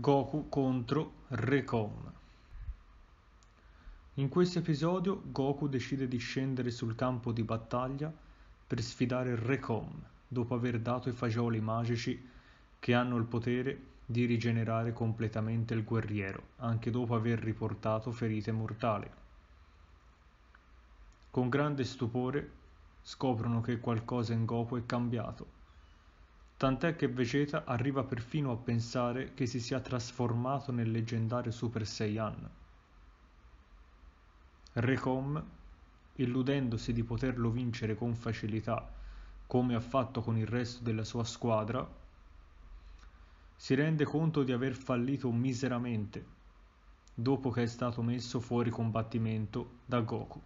Goku contro Rekon. In questo episodio Goku decide di scendere sul campo di battaglia per sfidare Rekon dopo aver dato i fagioli magici che hanno il potere di rigenerare completamente il guerriero, anche dopo aver riportato ferite mortali. Con grande stupore scoprono che qualcosa in Goku è cambiato tant'è che Vegeta arriva perfino a pensare che si sia trasformato nel leggendario Super Saiyan. Recom, illudendosi di poterlo vincere con facilità, come ha fatto con il resto della sua squadra, si rende conto di aver fallito miseramente dopo che è stato messo fuori combattimento da Goku.